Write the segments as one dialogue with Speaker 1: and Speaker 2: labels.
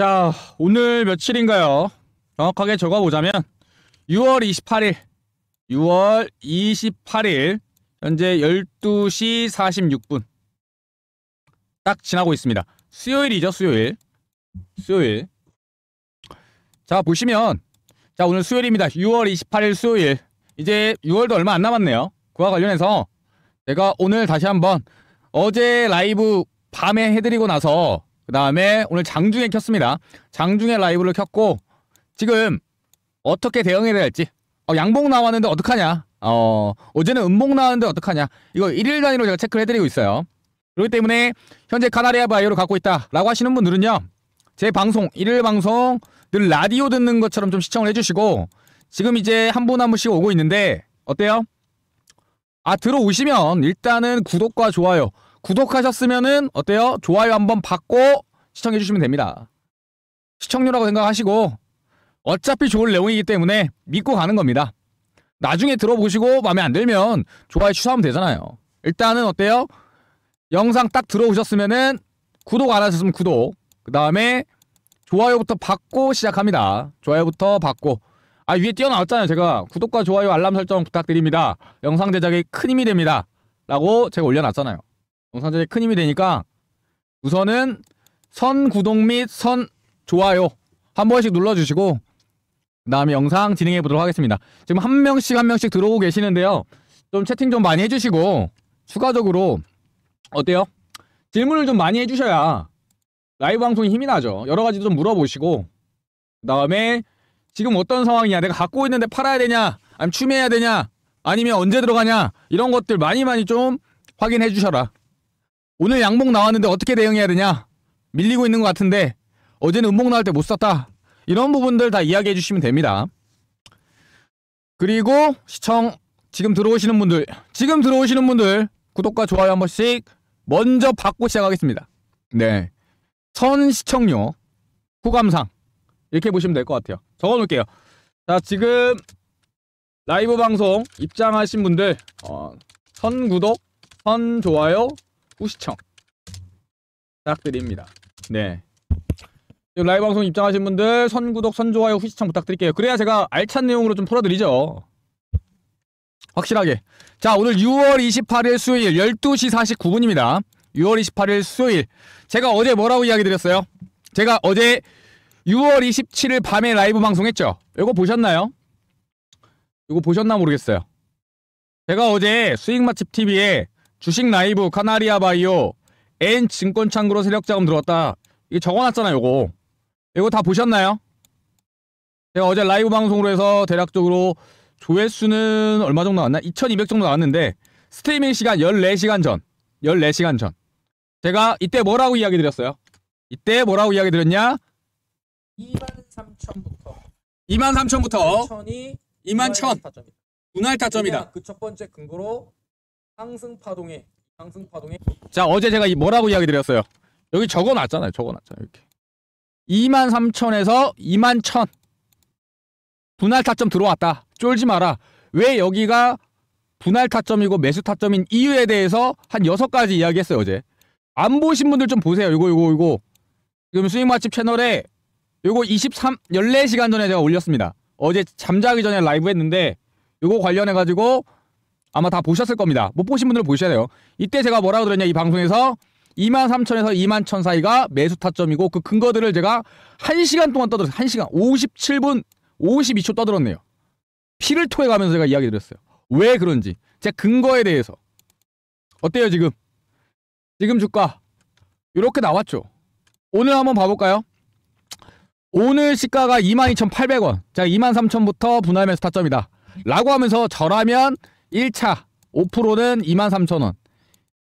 Speaker 1: 자, 오늘 며칠인가요? 정확하게 적어보자면 6월 28일, 6월 28일 현재 12시 46분 딱 지나고 있습니다. 수요일이죠, 수요일. 수요일. 자, 보시면 자, 오늘 수요일입니다. 6월 28일 수요일. 이제 6월도 얼마 안 남았네요. 그와 관련해서 제가 오늘 다시 한번 어제 라이브 밤에 해드리고 나서 그 다음에 오늘 장중에 켰습니다. 장중에 라이브를 켰고 지금 어떻게 대응해야 될지 어, 양봉 나왔는데 어떡하냐 어, 어제는 음봉 나왔는데 어떡하냐 이거 1일 단위로 제가 체크를 해드리고 있어요. 그렇기 때문에 현재 카나리아 바이오를 갖고 있다라고 하시는 분들은요. 제 방송 1일 방송 늘 라디오 듣는 것처럼 좀 시청을 해주시고 지금 이제 한 분한 한 분씩 오고 있는데 어때요? 아 들어오시면 일단은 구독과 좋아요 구독하셨으면은 어때요? 좋아요 한번 받고 시청해주시면 됩니다. 시청료라고 생각하시고 어차피 좋은 내용이기 때문에 믿고 가는 겁니다. 나중에 들어보시고 마음에 안 들면 좋아요 취소하면 되잖아요. 일단은 어때요? 영상 딱 들어오셨으면은 구독 안 하셨으면 구독. 그 다음에 좋아요부터 받고 시작합니다. 좋아요부터 받고. 아, 위에 뛰어나왔잖아요 제가 구독과 좋아요 알람 설정 부탁드립니다. 영상 제작에 큰 힘이 됩니다. 라고 제가 올려놨잖아요. 영상전에 큰 힘이 되니까 우선은 선 구독 및 선 좋아요 한 번씩 눌러주시고 그 다음에 영상 진행해 보도록 하겠습니다. 지금 한 명씩 한 명씩 들어오고 계시는데요. 좀 채팅 좀 많이 해주시고 추가적으로 어때요? 질문을 좀 많이 해주셔야 라이브 방송이 힘이 나죠. 여러 가지 도좀 물어보시고 그 다음에 지금 어떤 상황이냐 내가 갖고 있는데 팔아야 되냐? 아니면 추매해야 되냐? 아니면 언제 들어가냐? 이런 것들 많이 많이 좀 확인해 주셔라. 오늘 양봉 나왔는데 어떻게 대응해야 되냐? 밀리고 있는 것 같은데 어제는 음봉 나올 때 못샀다 이런 부분들 다 이야기해 주시면 됩니다. 그리고 시청 지금 들어오시는 분들 지금 들어오시는 분들 구독과 좋아요 한 번씩 먼저 받고 시작하겠습니다. 네. 선 시청료 후감상 이렇게 보시면 될 것 같아요. 적어 놓을게요. 자, 지금 라이브 방송 입장하신 분들 어, 선 구독, 선 좋아요, 후시청 부탁드립니다. 네. 라이브 방송 입장하신 분들 선구독, 선좋아요, 후시청 부탁드릴게요. 그래야 제가 알찬 내용으로 좀 풀어드리죠. 확실하게. 자, 오늘 6월 28일 수요일 12시 49분입니다. 6월 28일 수요일. 제가 어제 뭐라고 이야기 드렸어요? 제가 어제 6월 27일 밤에 라이브 방송했죠? 이거 보셨나요? 이거 보셨나 모르겠어요. 제가 어제 수익맛집 TV에 주식 라이브 카나리아 바이오 N 증권창구로 세력 자금 들어왔다. 이거 적어놨잖아 요거. 이거 다 보셨나요? 제가 어제 라이브 방송으로 해서 대략적으로 조회수는 얼마 정도 나왔나? 2200 정도 나왔는데 스트리밍 시간 14시간 전 14시간 전 제가 이때 뭐라고 이야기 드렸어요? 이때 뭐라고 이야기 드렸냐? 23,000부터 23,000부터 21,000 분할 타점이다. 그 첫 번째 근거로 상승 파동에 상승 파동에 자 어제 제가 이 뭐라고 이야기 드렸어요 여기 적어놨잖아요 적어놨잖아요 이렇게 2만 3천에서 2만 1천 분할 타점 들어왔다 쫄지 마라 왜 여기가 분할 타점이고 매수 타점인 이유에 대해서 한 6가지 이야기했어요 어제 안 보신 분들 좀 보세요 이거 이거 이거 지금 스윙 맛집 채널에 이거 23 14시간 전에 제가 올렸습니다 어제 잠자기 전에 라이브 했는데 이거 관련해 가지고 아마 다 보셨을 겁니다. 못 보신 분들은 보셔야 돼요. 이때 제가 뭐라고 들었냐이 방송에서 2 3 0 0 0에서2 1 0 0 0 사이가 매수 타점이고 그 근거들을 제가 1시간 동안 떠들었어요. 1시간 57분 52초 떠들었네요. 피를 토해 가면서 제가 이야기 드렸어요. 왜 그런지. 제 근거에 대해서. 어때요 지금? 지금 주가 이렇게 나왔죠. 오늘 한번 봐볼까요? 오늘 시가가 22,800원. 자, 23,000부터 분할 매수 타점이다. 라고 하면서 저라면 1차 5%는 23,000원.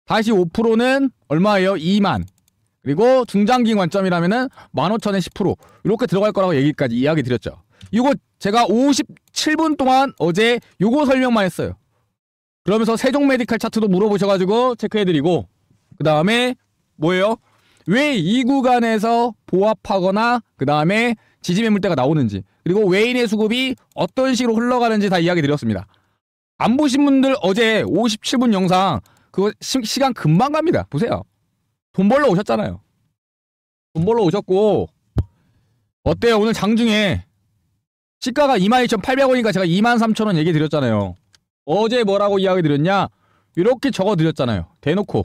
Speaker 1: 다시 5%는 얼마예요? 2만. 그리고 중장기 관점이라면은 15,000에 10% 이렇게 들어갈 거라고 얘기까지 이야기 드렸죠. 이거 제가 57분 동안 어제 요거 설명만 했어요. 그러면서 세종 메디컬 차트도 물어보셔가지고 체크해드리고 그 다음에 뭐예요? 왜 이 구간에서 보합하거나 그 다음에 지지 매물대가 나오는지 그리고 외인의 수급이 어떤 식으로 흘러가는지 다 이야기 드렸습니다. 안 보신 분들 어제 57분 영상 그거 시, 간 금방 갑니다. 보세요. 돈 벌러 오셨잖아요. 돈 벌러 오셨고 어때요? 오늘 장중에 시가가 22,800원이니까 제가 23,000원 얘기 드렸잖아요. 어제 뭐라고 이야기 드렸냐? 이렇게 적어 드렸잖아요. 대놓고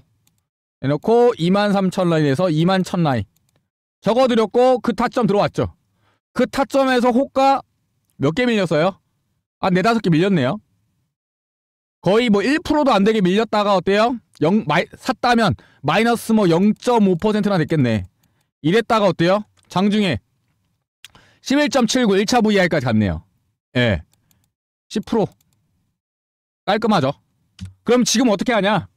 Speaker 1: 대놓고 23,000 라인에서 21,000 라인 적어 드렸고 그 타점 들어왔죠. 그 타점에서 호가 몇 개 밀렸어요? 아, 네다섯 개 밀렸네요. 거의 뭐 1%도 안 되게 밀렸다가 어때요? 0 마이, 샀다면 마이너스 뭐 0.5%나 됐겠네. 이랬다가 어때요? 장중에 11.79 1차 VR까지 갔네요. 예. 10% 깔끔하죠. 그럼 지금 어떻게 하냐?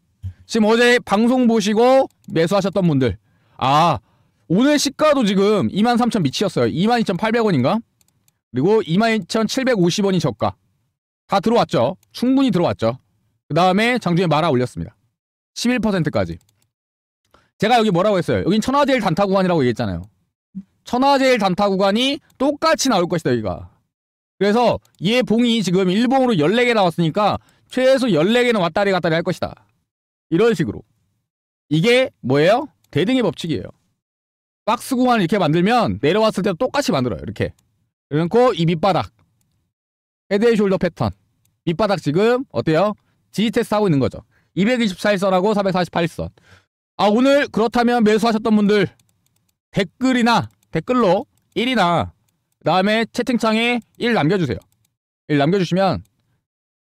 Speaker 1: 지금 어제 방송 보시고 매수하셨던 분들. 아, 오늘 시가도 지금 23,000미치셨어요 22,800원인가? 그리고 22,750원이 저가. 다 들어왔죠. 충분히 들어왔죠. 그 다음에 장중에 말아 올렸습니다. 11%까지. 제가 여기 뭐라고 했어요? 여긴 천하제일 단타 구간이라고 얘기했잖아요. 천하제일 단타 구간이 똑같이 나올 것이다, 여기가. 그래서 얘 봉이 지금 1봉으로 14개 나왔으니까 최소 14개는 왔다리 갔다리 할 것이다. 이런 식으로. 이게 뭐예요? 대등의 법칙이에요. 박스 구간을 이렇게 만들면 내려왔을 때도 똑같이 만들어요. 이렇게. 그래고이 밑바닥. 헤드 앤 숄더 패턴. 밑바닥 지금 어때요? 지지 테스트 하고 있는 거죠. 224일선하고 448일선. 아 오늘 그렇다면 매수하셨던 분들 댓글이나 댓글로 1이나 그다음에 채팅창에 1 남겨주세요. 1 남겨주시면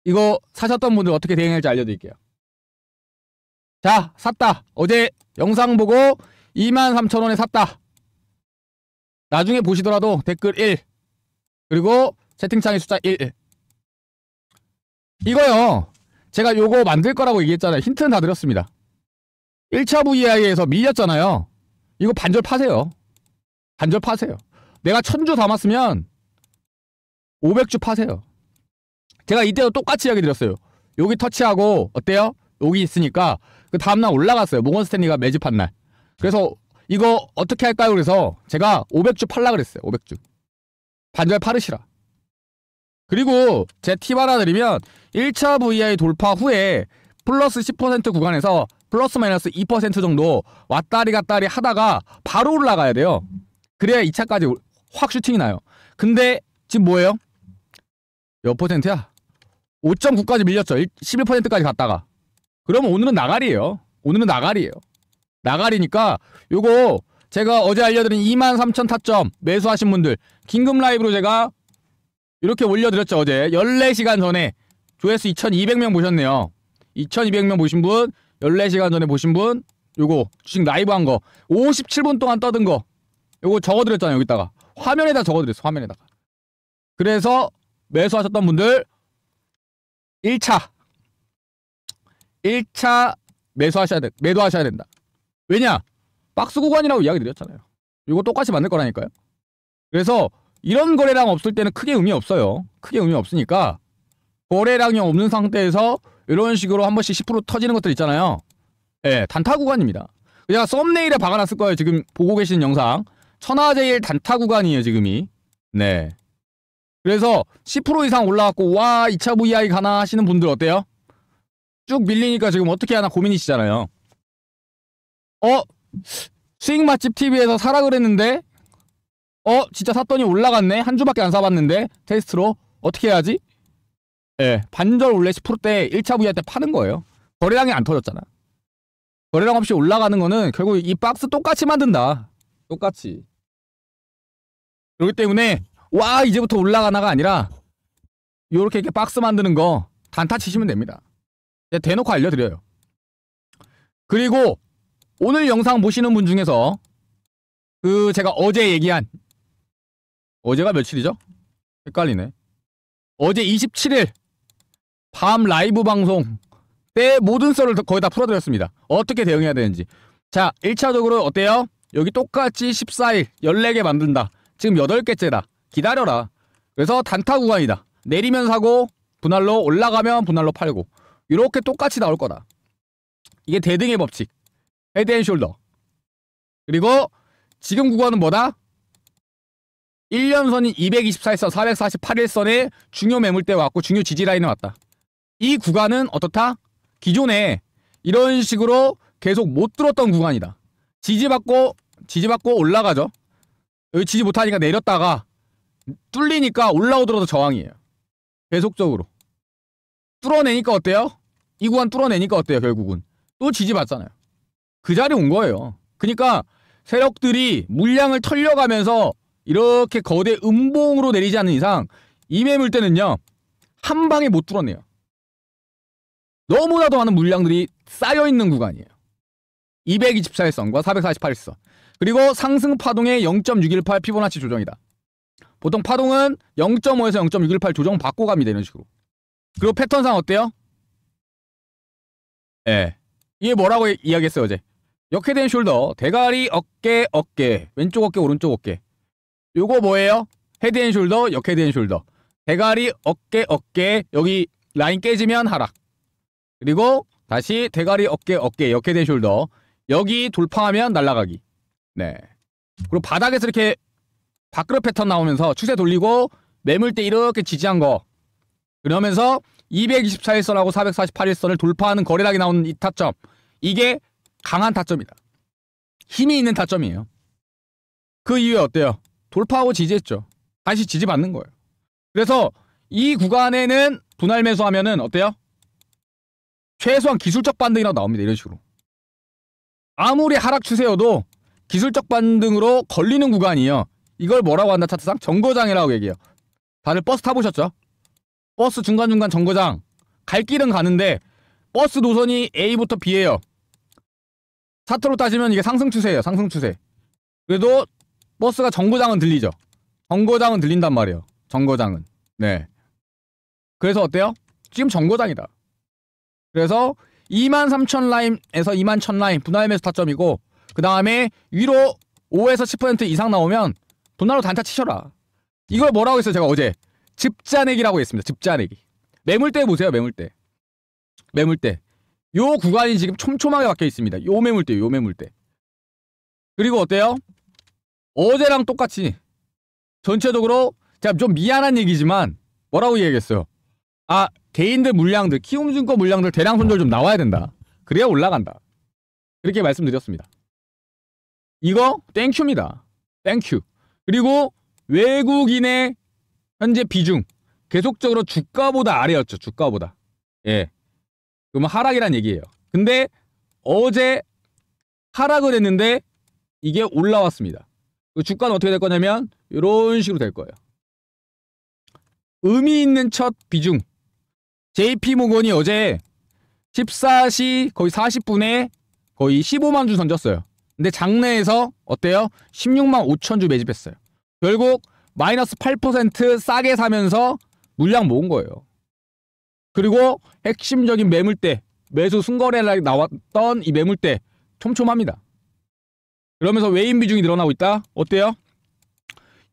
Speaker 1: 이거 사셨던 분들 어떻게 대응할지 알려드릴게요. 자 샀다. 어제 영상 보고 23,000원에 샀다. 나중에 보시더라도 댓글 1 그리고 채팅창에 숫자 1 이거요. 제가 요거 만들 거라고 얘기했잖아요. 힌트는 다 드렸습니다. 1차 VI에서 밀렸잖아요. 이거 반절 파세요. 반절 파세요. 내가 천주 담았으면 500주 파세요. 제가 이때도 똑같이 이야기 드렸어요. 여기 터치하고 어때요? 여기 있으니까 그 다음날 올라갔어요. 모건 스탠리가 매집한 날. 그래서 이거 어떻게 할까요? 그래서 제가 500주 팔라 그랬어요. 500주. 반절 팔으시라. 그리고 제팁 하나 드리면 1차 VI 돌파 후에 플러스 10% 구간에서 플러스 마이너스 2% 정도 왔다리 갔다리 하다가 바로 올라가야 돼요. 그래야 2차까지 확 슈팅이 나요. 근데 지금 뭐예요? 몇 퍼센트야? 5.9까지 밀렸죠. 11%까지 갔다가. 그러면 오늘은 나가리예요. 오늘은 나가리예요. 나가리니까 요거 제가 어제 알려드린 23,000 타점 매수하신 분들 긴급 라이브로 제가 이렇게 올려드렸죠 어제 14시간 전에 조회수 2200명 보셨네요 2200명 보신 분 14시간 전에 보신 분 요거 주식 라이브 한 거 57분 동안 떠든 거 요거 적어드렸잖아요 여기다가 화면에다 적어드렸어 화면에다가 그래서 매수하셨던 분들 1차 1차 매수하셔야 돼 매도하셔야 된다 왜냐 박스 구간이라고 이야기 드렸잖아요 이거 똑같이 만들 거라니까요 그래서 이런 거래량 없을 때는 크게 의미 없어요. 크게 의미 없으니까 거래량이 없는 상태에서 이런 식으로 한 번씩 10% 터지는 것들 있잖아요. 예, 단타 구간입니다. 제가 썸네일에 박아놨을 거예요. 지금 보고 계시는 영상. 천하제일 단타 구간이에요, 지금이. 네. 그래서 10% 이상 올라왔고 와 2차 VI 가나 하시는 분들 어때요? 쭉 밀리니까 지금 어떻게 하나 고민이시잖아요. 어? 수익 맛집 TV에서 사라 그랬는데 어 진짜 샀더니 올라갔네 한 주밖에 안 사봤는데 테스트로 어떻게 해야지? 예 반절 원래 10%대 1차 부위할 때 파는 거예요 거래량이 안 터졌잖아 거래량 없이 올라가는 거는 결국 이 박스 똑같이 만든다 똑같이 그렇기 때문에 와 이제부터 올라가나가 아니라 요렇게 이렇게 박스 만드는 거 단타 치시면 됩니다 대놓고 알려드려요 그리고 오늘 영상 보시는 분 중에서 그 제가 어제 얘기한 어제가 며칠이죠? 헷갈리네. 어제 27일 밤 라이브 방송 때 모든 썰을 거의 다 풀어드렸습니다. 어떻게 대응해야 되는지. 자, 1차적으로 어때요? 여기 똑같이 14일 14개 만든다. 지금 8개째다. 기다려라. 그래서 단타 구간이다. 내리면 사고 분할로 올라가면 분할로 팔고 이렇게 똑같이 나올 거다. 이게 대등의 법칙. 헤드 앤 숄더. 그리고 지금 구간은 뭐다? 1년 선인 2 2 4에서 448일선에 중요 매물대 왔고 중요 지지라인에 왔다. 이 구간은 어떻다? 기존에 이런 식으로 계속 못 들었던 구간이다. 지지받고 지지받고 올라가죠. 여기 지지 못하니까 내렸다가 뚫리니까 올라오더라도 저항이에요. 계속적으로. 뚫어내니까 어때요? 이 구간 뚫어내니까 어때요 결국은? 또 지지받잖아요. 그 자리 온 거예요. 그러니까 세력들이 물량을 털려가면서 이렇게 거대 음봉으로 내리지 않는 이상 이 매물 때는요 한 방에 못뚫었네요 너무나도 많은 물량들이 쌓여있는 구간이에요. 224일선과 448일선 그리고 상승 파동의 0.618 피보나치 조정이다. 보통 파동은 0.5에서 0.618 조정 받고 갑니다. 이런 식으로. 그리고 패턴상 어때요? 예. 이게 뭐라고 이야기했어요 어제? 역회된 숄더, 대가리, 어깨, 어깨, 왼쪽 어깨, 오른쪽 어깨. 요거 뭐예요? 헤드앤숄더, 역헤드앤숄더. 대가리, 어깨, 어깨 여기 라인 깨지면 하락. 그리고 다시 대가리, 어깨, 어깨, 역헤드앤숄더. 여기 돌파하면 날아가기. 네. 그리고 바닥에서 이렇게 밖으로 패턴 나오면서 추세 돌리고 매물 때 이렇게 지지한 거. 그러면서 224일선하고 448일선을 돌파하는 거래락이 나온 이 타점. 이게 강한 타점이다. 힘이 있는 타점이에요. 그 이유에 어때요? 돌파하고 지지했죠. 다시 지지받는 거예요. 그래서 이 구간에는 분할 매수하면은 어때요? 최소한 기술적 반등이라고 나옵니다. 이런 식으로. 아무리 하락 추세여도 기술적 반등으로 걸리는 구간이에요. 이걸 뭐라고 한다 차트상? 정거장이라고 얘기해요. 다들 버스 타보셨죠? 버스 중간중간 정거장. 갈 길은 가는데 버스 노선이 A부터 B예요. 차트로 따지면 이게 상승 추세예요. 상승 추세. 그래도 버스가 정거장은 들리죠. 정거장은 들린단 말이에요. 정거장은. 네. 그래서 어때요? 지금 정거장이다. 그래서 23,000 라인에서 21,000 라인 분할 매수 타점이고 그 다음에 위로 5에서 10% 이상 나오면 분할로 단타 치셔라. 이걸 뭐라고 했어요? 제가 어제 집자내기라고 했습니다. 집자내기. 매물대 보세요. 매물대. 매물대. 요 구간이 지금 촘촘하게 박혀 있습니다. 요 매물대, 요 매물대. 그리고 어때요? 어제랑 똑같이 전체적으로 제가 좀 미안한 얘기지만 뭐라고 얘기했어요? 아 개인들 물량들 키움증권 물량들 대량 손절 좀 나와야 된다. 그래야 올라간다. 그렇게 말씀드렸습니다. 이거 땡큐입니다. 땡큐. 그리고 외국인의 현재 비중 계속적으로 주가보다 아래였죠. 주가보다. 예. 그러면 하락이란 얘기예요. 근데 어제 하락을 했는데 이게 올라왔습니다. 그 주가는 어떻게 될 거냐면 이런 식으로 될 거예요. 의미 있는 첫 비중. JP모건이 어제 14시 거의 40분에 거의 15만 주 던졌어요. 근데 장내에서 어때요? 16만 5천 주 매집했어요. 결국 마이너스 8% 싸게 사면서 물량 모은 거예요. 그리고 핵심적인 매물대 매수 순거래날 나왔던 이 매물대 촘촘합니다. 그러면서 외인 비중이 늘어나고 있다. 어때요?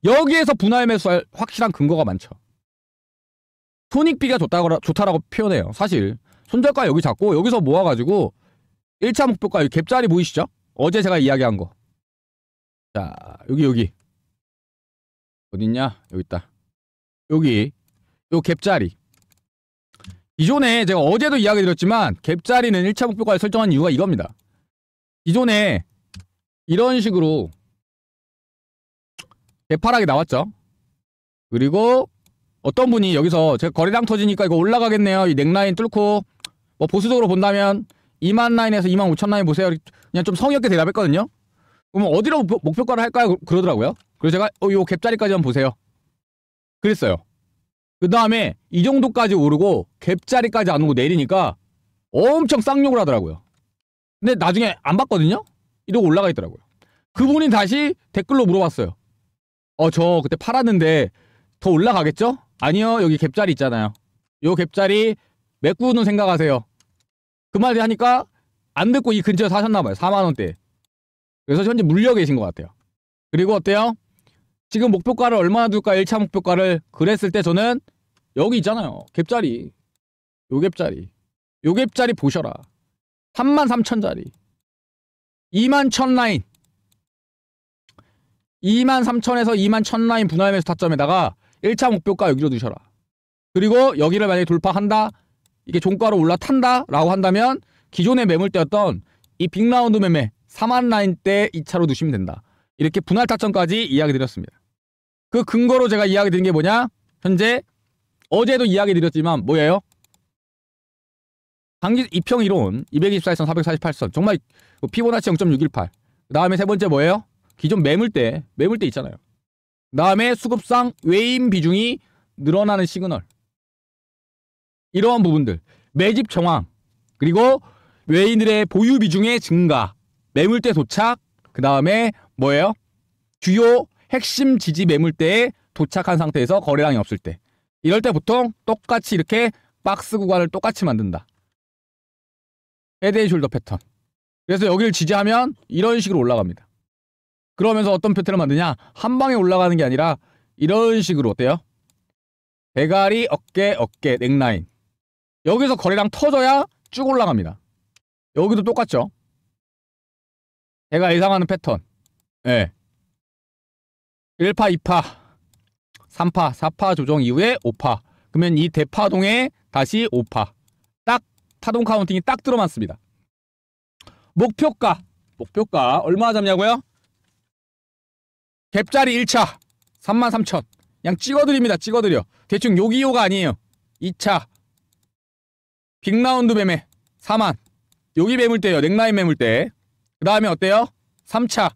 Speaker 1: 여기에서 분할 매수할 확실한 근거가 많죠. 손익비가 좋다고, 좋다라고 표현해요. 사실 손절가 여기 잡고 여기서 모아가지고 1차 목표가 여기 갭자리 보이시죠? 어제 제가 이야기한 거. 자 여기 여기 어딨냐? 여기 있다. 여기 요 갭자리 기존에 제가 어제도 이야기 드렸지만 갭자리는 1차 목표가를 설정한 이유가 이겁니다. 기존에 이런 식으로 개파락이 나왔죠. 그리고 어떤 분이 여기서 제 거래량 터지니까 이거 올라가겠네요. 이 넥라인 뚫고 뭐 보수적으로 본다면 2만 라인에서 2만 5천 라인 보세요. 그냥 좀 성의 없게 대답했거든요. 그럼 어디로 목표가를 할까요? 그, 그러더라고요. 그래서 제가 어, 요 갭자리까지 한번 보세요. 그랬어요. 그 다음에 이 정도까지 오르고 갭자리까지 안 오고 내리니까 엄청 쌍욕을 하더라고요. 근데 나중에 안 봤거든요? 이러고 올라가 있더라고요. 그분이 다시 댓글로 물어봤어요. 어, 저 그때 팔았는데 더 올라가겠죠? 아니요, 여기 갭자리 있잖아요. 요 갭자리 메꾸는 생각하세요. 그 말이 하니까 안 듣고 이 근처에 사셨나봐요. 4만원대. 그래서 현재 물려 계신 것 같아요. 그리고 어때요? 지금 목표가를 얼마나 둘까? 1차 목표가를 그랬을 때 저는 여기 있잖아요. 갭자리. 요 갭자리. 요 갭자리 보셔라. 3만 3천자리 2만 1000 라인 2만 3 0에서 2만 1000 라인 분할 매수 타점에다가 1차 목표가 여기로 두셔라. 그리고 여기를 만약에 돌파한다 이게 종가로 올라탄다 라고 한다면 기존에 매물대였던 이 빅라운드 매매 4만 라인 때 2차로 두시면 된다. 이렇게 분할 타점까지 이야기 드렸습니다. 그 근거로 제가 이야기 드린 게 뭐냐? 현재 어제도 이야기 드렸지만 뭐예요? 방기 이평 이론 224에서 448선 정말 그 피보나치 0.618. 그다음에 세 번째 뭐예요? 기존 매물대 매물대 있잖아요. 그다음에 수급상 외인 비중이 늘어나는 시그널. 이러한 부분들 매집 정황 그리고 외인들의 보유 비중의 증가 매물대 도착 그다음에 뭐예요? 주요 핵심 지지 매물대에 도착한 상태에서 거래량이 없을 때 이럴 때 보통 똑같이 이렇게 박스 구간을 똑같이 만든다. 헤드앤 숄더 패턴. 그래서 여기를 지지하면 이런 식으로 올라갑니다. 그러면서 어떤 패턴을 만드냐? 한 방에 올라가는 게 아니라 이런 식으로 어때요? 대가리, 어깨, 어깨, 넥라인. 여기서 거리랑 터져야 쭉 올라갑니다. 여기도 똑같죠? 제가 예상하는 패턴. 예. 네. 1파, 2파, 3파, 4파 조정 이후에 5파. 그러면 이 대파동에 다시 5파. 타동 카운팅이 딱 들어맞습니다. 목표가 목표가 얼마 잡냐고요? 갭자리 1차 33,000 그냥 찍어드립니다. 찍어드려. 대충 요기요가 아니에요. 2차 빅라운드 매매 4만 요기매물대요 넥라인 매물대. 그 다음에 어때요? 3차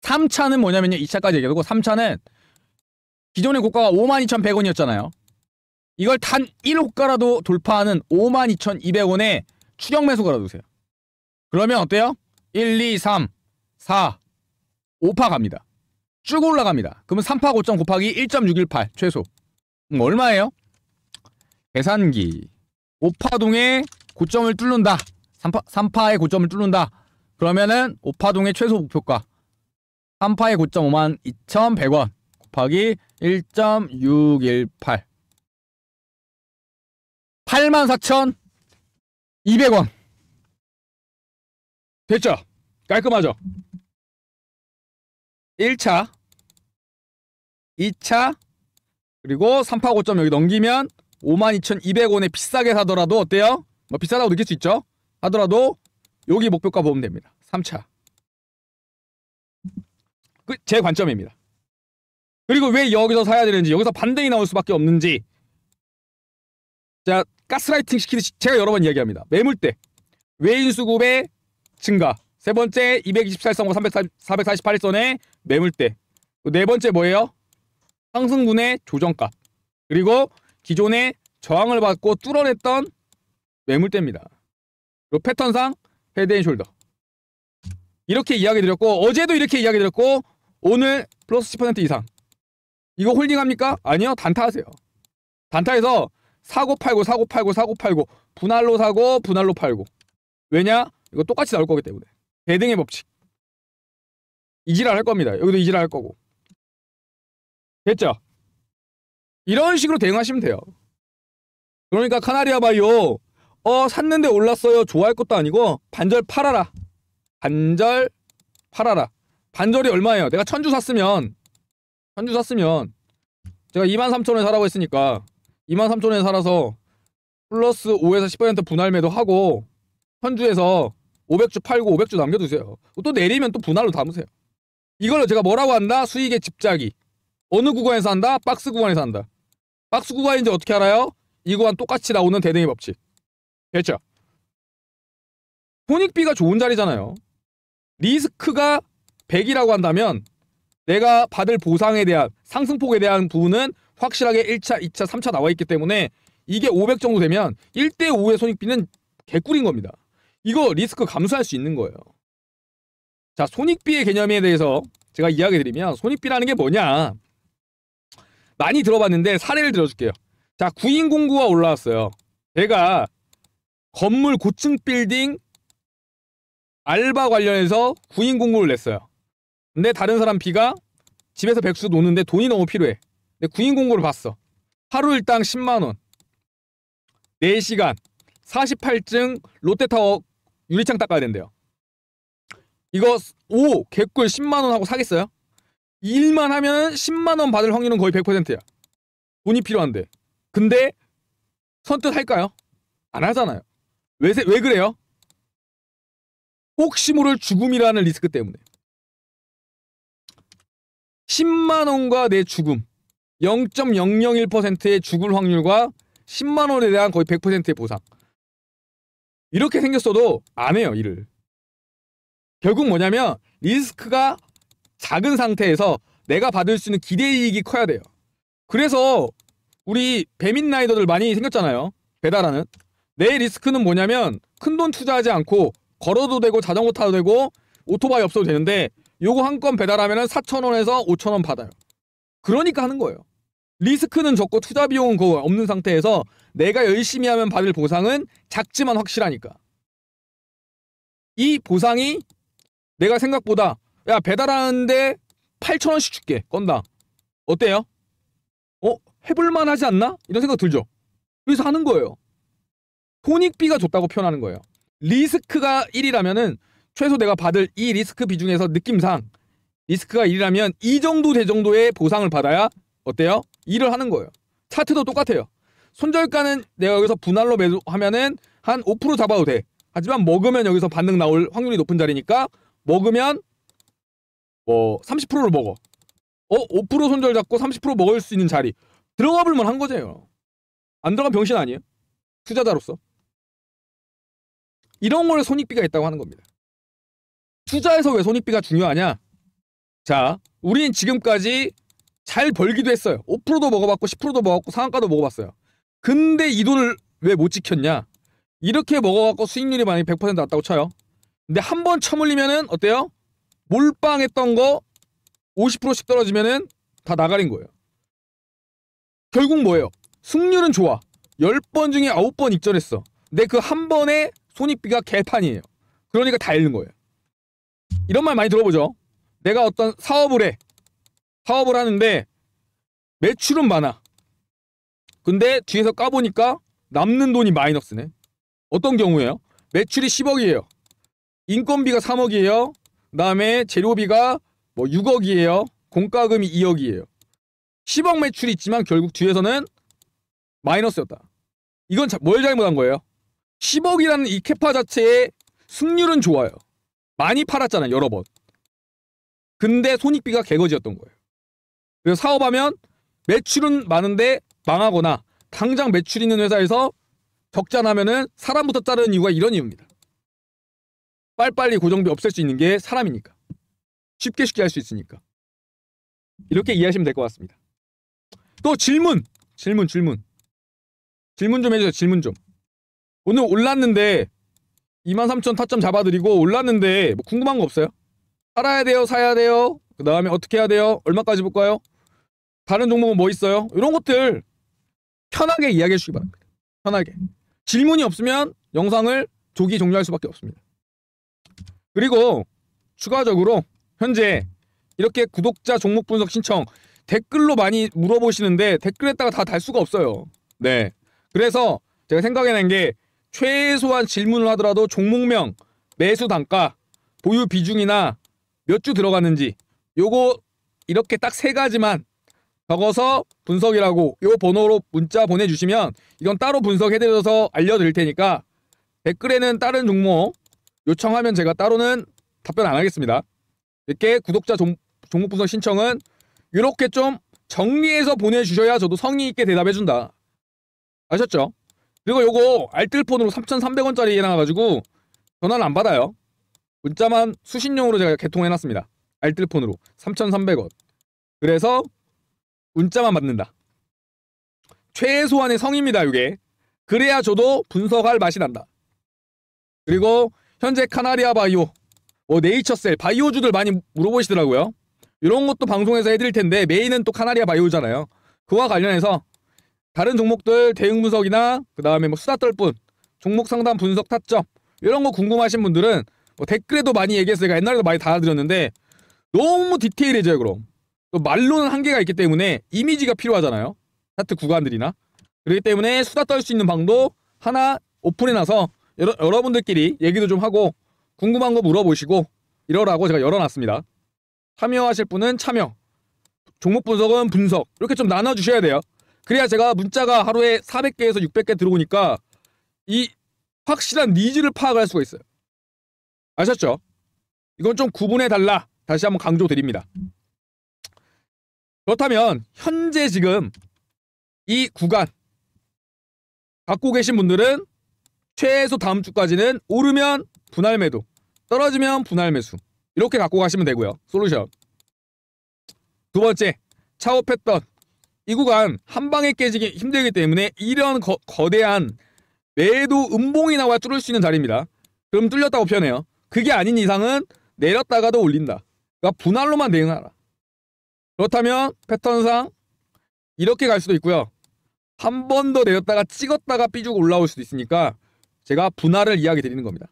Speaker 1: 3차는 뭐냐면요. 2차까지 얘기하고 3차는 기존의 고가가 52,100원이었잖아요. 이걸 단 1호가라도 돌파하는 52,200원에 추경 매수 걸어두세요. 그러면 어때요? 1, 2, 3, 4, 5파 갑니다. 쭉 올라갑니다. 그러면 3파 5점 곱하기 1.618 최소. 음, 얼마예요? 계산기. 5파동에 고점을 뚫는다. 3파, 3파의 고점을 뚫는다. 그러면은 5파동의 최소 목표가 3파의 고점 5 2,100원 곱하기 1.618 84,200원. 됐죠? 깔끔하죠? 1차, 2차, 그리고 3파 5점 여기 넘기면 52,200원에 비싸게 사더라도 어때요? 뭐 비싸다고 느낄 수 있죠? 하더라도 여기 목표가 보면 됩니다. 3차. 그 제 관점입니다. 그리고 왜 여기서 사야 되는지, 여기서 반등이 나올 수밖에 없는지. 자, 가스라이팅 시키듯이 제가 여러 번 이야기합니다. 매물 때 외인 수급의 증가. 세 번째 228선과 448선의 매물대. 네 번째 뭐예요? 상승분의 조정값. 그리고 기존에 저항을 받고 뚫어냈던 매물대입니다. 요 패턴상 헤드앤숄더. 이렇게 이야기 드렸고 어제도 이렇게 이야기 드렸고 오늘 플러스 10% 이상. 이거 홀딩합니까? 아니요. 단타하세요. 단타에서 사고 팔고 사고 팔고 사고 팔고 분할로 사고 분할로 팔고 왜냐? 이거 똑같이 나올 거기 때문에 대등의 법칙 이질랄할 겁니다. 여기도 이질랄할 거고 됐죠? 이런 식으로 대응하시면 돼요. 그러니까 카나리아 바이오 어 샀는데 올랐어요. 좋아할 것도 아니고 반절 팔아라. 반절 팔아라. 반절이 얼마예요? 내가 천주 샀으면 천주 샀으면 제가 23,000원에 사라고 했으니까 23,000원에 살아서 플러스 5에서 10% 분할 매도하고 현주에서 500주 팔고 500주 남겨두세요. 또 내리면 또 분할로 담으세요. 이걸로 제가 뭐라고 한다? 수익의 집착이. 어느 구간에서 한다? 박스 구간에서 한다. 박스 구간인지 어떻게 알아요? 이 구간 똑같이 나오는 대등의 법칙. 됐죠? 손익비가 좋은 자리잖아요. 리스크가 100이라고 한다면 내가 받을 보상에 대한 상승폭에 대한 부분은 확실하게 1차, 2차, 3차 나와 있기 때문에 이게 500 정도 되면 1대 5의 손익비는 개꿀인 겁니다. 이거 리스크 감수할 수 있는 거예요. 자, 손익비의 개념에 대해서 제가 이야기 드리면 손익비라는 게 뭐냐? 많이 들어봤는데 사례를 들어줄게요. 자, 구인 공구가 올라왔어요. 제가 건물 고층 빌딩 알바 관련해서 구인 공구를 냈어요. 근데 다른 사람 B가 집에서 백수 노는데 돈이 너무 필요해. 내 구인 공고를 봤어. 하루 일당 10만 원. 4시간 48층 롯데타워 유리창 닦아야 된대요. 이거 오 개꿀 10만 원 하고 사겠어요? 일만 하면 10만 원 받을 확률은 거의 100%야. 돈이 필요한데. 근데 선뜻 할까요? 안 하잖아요. 왜, 왜 그래요? 혹시 모를 죽음이라는 리스크 때문에. 10만 원과 내 죽음. 0.001%의 죽을 확률과 10만 원에 대한 거의 100%의 보상. 이렇게 생겼어도 안 해요, 일을. 결국 뭐냐면 리스크가 작은 상태에서 내가 받을 수 있는 기대 이익이 커야 돼요. 그래서 우리 배민 라이더들 많이 생겼잖아요. 배달하는. 내 리스크는 뭐냐면 큰 돈 투자하지 않고 걸어도 되고 자전거 타도 되고 오토바이 없어도 되는데 요거 한 건 배달하면 4천원에서5천원 받아요. 그러니까 하는 거예요. 리스크는 적고 투자 비용은 거 그 없는 상태에서 내가 열심히 하면 받을 보상은 작지만 확실하니까. 이 보상이 내가 생각보다 야 배달하는데 8천 원씩 줄게 건다 어때요? 어 해볼만 하지 않나? 이런 생각 들죠. 그래서 하는 거예요. 손익비가 좋다고 표현하는 거예요. 리스크가 1이라면은 최소 내가 받을 이 리스크 비중에서 느낌상 리스크가 1이라면 이 정도 대 정도의 보상을 받아야 어때요? 일을 하는 거예요. 차트도 똑같아요. 손절가는 내가 여기서 분할로 매수하면은 한 5% 잡아도 돼. 하지만 먹으면 여기서 반등 나올 확률이 높은 자리니까 먹으면 뭐 30%를 먹어. 어, 5% 손절 잡고 30% 먹을 수 있는 자리. 들어가 볼만 한 거죠. 안 들어간 병신 아니에요? 투자자로서. 이런 걸 손익비가 있다고 하는 겁니다. 투자에서 왜 손익비가 중요하냐? 자, 우린 지금까지 잘 벌기도 했어요. 5%도 먹어봤고 10%도 먹었고 상한가도 먹어봤어요. 근데 이 돈을 왜 못 지켰냐? 이렇게 먹어갖고 수익률이 만약에 100% 났다고 쳐요. 근데 한 번 처물리면은 어때요? 몰빵했던 거 50%씩 떨어지면은 다 나가린 거예요. 결국 뭐예요? 승률은 좋아. 10번 중에 9번 익절했어. 근데 그 한번에 손익비가 개판이에요. 그러니까 다 잃는 거예요. 이런 말 많이 들어보죠. 내가 어떤 사업을 해. 파업을 하는데 매출은 많아. 근데 뒤에서 까보니까 남는 돈이 마이너스네. 어떤 경우에요 매출이 10억이에요. 인건비가 3억이에요. 그다음에 재료비가 뭐 6억이에요. 공과금이 2억이에요. 10억 매출이 있지만 결국 뒤에서는 마이너스였다. 이건 자, 뭘 잘못한 거예요? 10억이라는 이 캐파 자체의 승률은 좋아요. 많이 팔았잖아요, 여러 번. 근데 손익비가 개거지였던 거예요. 그래서 사업하면 매출은 많은데 망하거나 당장 매출 있는 회사에서 적자 나면은 사람부터 자르는 이유가 이런 이유입니다. 빨리빨리 고정비 없앨 수 있는 게 사람이니까. 쉽게 쉽게 할 수 있으니까. 이렇게 이해하시면 될 것 같습니다. 또 질문! 질문, 질문. 질문 좀 해주세요, 질문 좀. 오늘 올랐는데 23,000 타점 잡아드리고 올랐는데 뭐 궁금한 거 없어요? 팔아야 돼요, 사야 돼요? 그 다음에 어떻게 해야 돼요? 얼마까지 볼까요? 다른 종목은 뭐 있어요? 이런 것들 편하게 이야기해 주시기 바랍니다. 편하게. 질문이 없으면 영상을 조기 종료할 수밖에 없습니다. 그리고 추가적으로 현재 이렇게 구독자 종목 분석 신청 댓글로 많이 물어보시는데 댓글에다가 다 달 수가 없어요. 네. 그래서 제가 생각해낸 게 최소한 질문을 하더라도 종목명, 매수 단가, 보유 비중이나 몇 주 들어갔는지 요거 이렇게 딱 세 가지만 적어서 분석이라고 요 번호로 문자 보내주시면 이건 따로 분석해드려서 알려드릴 테니까 댓글에는 다른 종목 요청하면 제가 따로는 답변 안 하겠습니다. 이렇게 구독자 종, 목 분석 신청은 이렇게 좀 정리해서 보내주셔야 저도 성의 있게 대답해준다. 아셨죠? 그리고 요거 알뜰폰으로 3,300원짜리 해놔가지고 전화는 안 받아요. 문자만 수신용으로 제가 개통해놨습니다. 알뜰폰으로 3,300원. 그래서 문자만받는다 최소한의 성입니다, 이게. 그래야 저도 분석할 맛이 난다. 그리고 현재 카나리아 바이오, 뭐 네이처셀, 바이오주들 많이 물어보시더라고요. 이런 것도 방송에서 해드릴 텐데 메인은 또 카나리아 바이오잖아요. 그와 관련해서 다른 종목들 대응 분석이나 그 다음에 뭐 수다 떨뿐 종목 상담 분석 타점 이런 거 궁금하신 분들은 뭐 댓글에도 많이 얘기했으니까 그러니까 옛날에도 많이 달아드렸는데 너무 디테일해져요 그럼 또 말로는 한계가 있기 때문에 이미지가 필요하잖아요. 차트 구간들이나. 그렇기 때문에 수다 떨 수 있는 방도 하나 오픈해놔서 여러, 여러분들끼리 얘기도 좀 하고 궁금한 거 물어보시고 이러라고 제가 열어놨습니다. 참여하실 분은 참여, 종목 분석은 분석 이렇게 좀 나눠주셔야 돼요. 그래야 제가 문자가 하루에 400개에서 600개 들어오니까 이 확실한 니즈를 파악할 수가 있어요. 아셨죠? 이건 좀 구분해 달라 다시 한번 강조드립니다. 그렇다면 현재 지금 이 구간 갖고 계신 분들은 최소 다음 주까지는 오르면 분할 매도 떨어지면 분할 매수 이렇게 갖고 가시면 되고요. 솔루션 두 번째 차업했던 이 구간 한 방에 깨지기 힘들기 때문에 이런 거, 거대한 매도 음봉이 나와 뚫을 수 있는 자리입니다. 그럼 뚫렸다고 표현해요. 그게 아닌 이상은 내렸다가도 올린다. 그러니까 분할로만 대응하라. 그렇다면 패턴상 이렇게 갈 수도 있고요. 한 번 더 내렸다가 찍었다가 삐죽 올라올 수도 있으니까 제가 분할을 이야기 드리는 겁니다.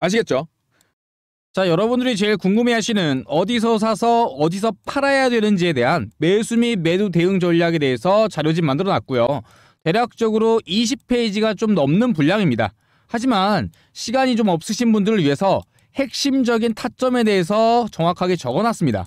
Speaker 1: 아시겠죠? 자, 여러분들이 제일 궁금해하시는 어디서 사서 어디서 팔아야 되는지에 대한 매수 및 매도 대응 전략에 대해서 자료집 만들어놨고요. 대략적으로 20페이지가 좀 넘는 분량입니다. 하지만 시간이 좀 없으신 분들을 위해서 핵심적인 타점에 대해서 정확하게 적어놨습니다.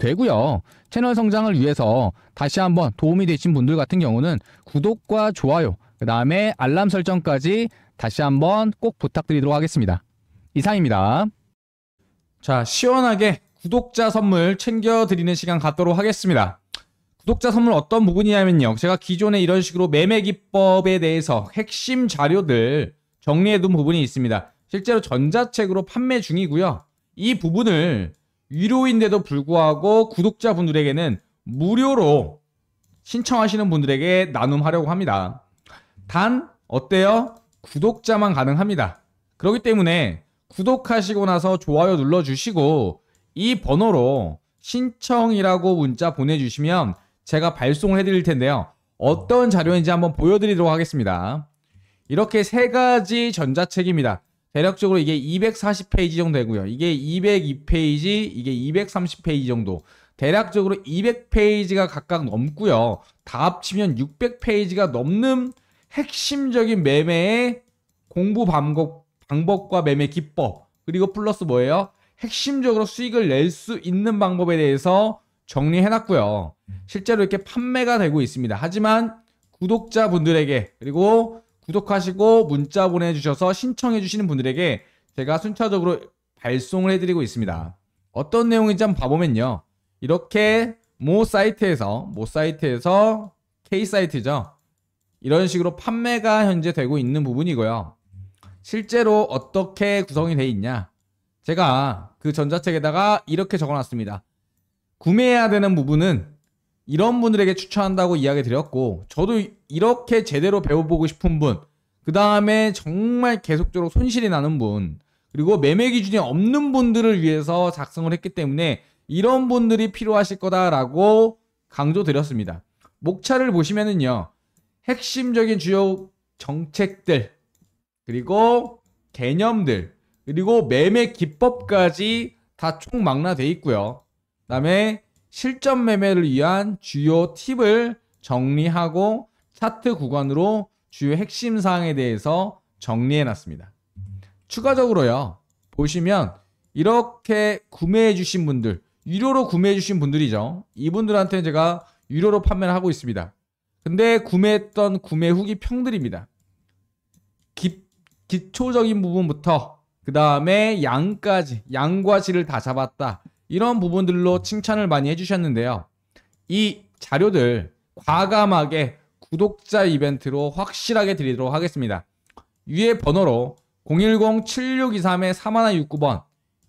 Speaker 1: 되고요. 채널 성장을 위해서 다시 한번 도움이 되신 분들 같은 경우는 구독과 좋아요, 그 다음에 알람 설정까지 다시 한번 꼭 부탁드리도록 하겠습니다. 이상입니다. 자, 시원하게 구독자 선물 챙겨드리는 시간 갖도록 하겠습니다. 구독자 선물 어떤 부분이냐면요. 제가 기존에 이런 식으로 매매 기법에 대해서 핵심 자료들 정리해둔 부분이 있습니다. 실제로 전자책으로 판매 중이고요. 이 부분을 위로인데도 불구하고 구독자분들에게는 무료로 신청하시는 분들에게 나눔하려고 합니다. 단 어때요? 구독자만 가능합니다. 그렇기 때문에 구독하시고 나서 좋아요 눌러주시고 이 번호로 신청이라고 문자 보내주시면 제가 발송을 해드릴 텐데요. 어떤 자료인지 한번 보여드리도록 하겠습니다. 이렇게 세 가지 전자책입니다. 대략적으로 이게 240페이지 정도 되고요. 이게 202페이지, 이게 230페이지 정도. 대략적으로 200페이지가 각각 넘고요. 다 합치면 600페이지가 넘는 핵심적인 매매의 공부 방법, 방법과 매매 기법. 그리고 플러스 뭐예요? 핵심적으로 수익을 낼 수 있는 방법에 대해서 정리해놨고요. 실제로 이렇게 판매가 되고 있습니다. 하지만 구독자분들에게 그리고 구독하시고 문자 보내주셔서 신청해주시는 분들에게 제가 순차적으로 발송을 해드리고 있습니다. 어떤 내용인지 한번 봐보면요. 이렇게 모 사이트에서, 모 사이트에서 K 사이트죠. 이런 식으로 판매가 현재 되고 있는 부분이고요. 실제로 어떻게 구성이 돼 있냐. 제가 그 전자책에다가 이렇게 적어놨습니다. 구매해야 되는 부분은 이런 분들에게 추천한다고 이야기 드렸고 저도 이렇게 제대로 배워보고 싶은 분, 그 다음에 정말 계속적으로 손실이 나는 분, 그리고 매매 기준이 없는 분들을 위해서 작성을 했기 때문에 이런 분들이 필요하실 거다라고 강조드렸습니다. 목차를 보시면은요. 핵심적인 주요 정책들 그리고 개념들 그리고 매매 기법까지 다총망라되어 있고요. 그다음에 실전 매매를 위한 주요 팁을 정리하고 차트 구간으로 주요 핵심 사항에 대해서 정리해 놨습니다. 추가적으로요. 보시면 이렇게 구매해 주신 분들 유료로 구매해 주신 분들이죠. 이분들한테 는 제가 유료로 판매를 하고 있습니다. 근데 구매했던 구매 후기 평들입니다. 기, 기초적인 부분부터 그 다음에 양까지 양과 질을 다 잡았다. 이런 부분들로 칭찬을 많이 해주셨는데요. 이 자료들 과감하게 구독자 이벤트로 확실하게 드리도록 하겠습니다. 위에 번호로 010-7623-3169번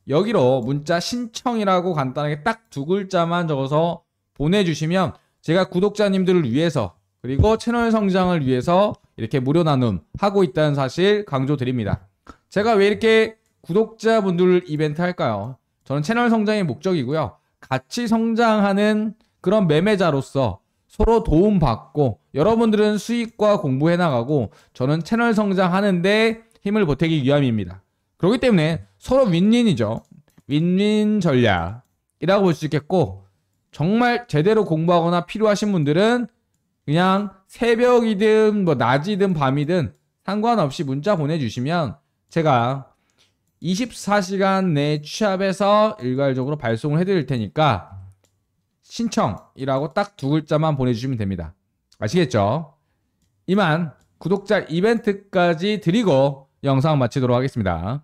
Speaker 1: 여기로 문자 신청이라고 간단하게 딱 두 글자만 적어서 보내주시면 제가 구독자님들을 위해서 그리고 채널 성장을 위해서 이렇게 무료 나눔 하고 있다는 사실 강조드립니다. 제가 왜 이렇게 구독자분들 이벤트 할까요? 저는 채널 성장이 목적이고요. 같이 성장하는 그런 매매자로서 서로 도움받고 여러분들은 수익과 공부해 나가고 저는 채널 성장하는데 힘을 보태기 위함입니다. 그렇기 때문에 서로 윈윈이죠. 윈윈 전략이라고 볼 수 있겠고 정말 제대로 공부하거나 필요하신 분들은 그냥 새벽이든 뭐 낮이든 밤이든 상관없이 문자 보내주시면 제가 24시간 내 취합해서 일괄적으로 발송을 해드릴 테니까 신청이라고 딱 두 글자만 보내주시면 됩니다. 아시겠죠? 이만 구독자 이벤트까지 드리고 영상 마치도록 하겠습니다.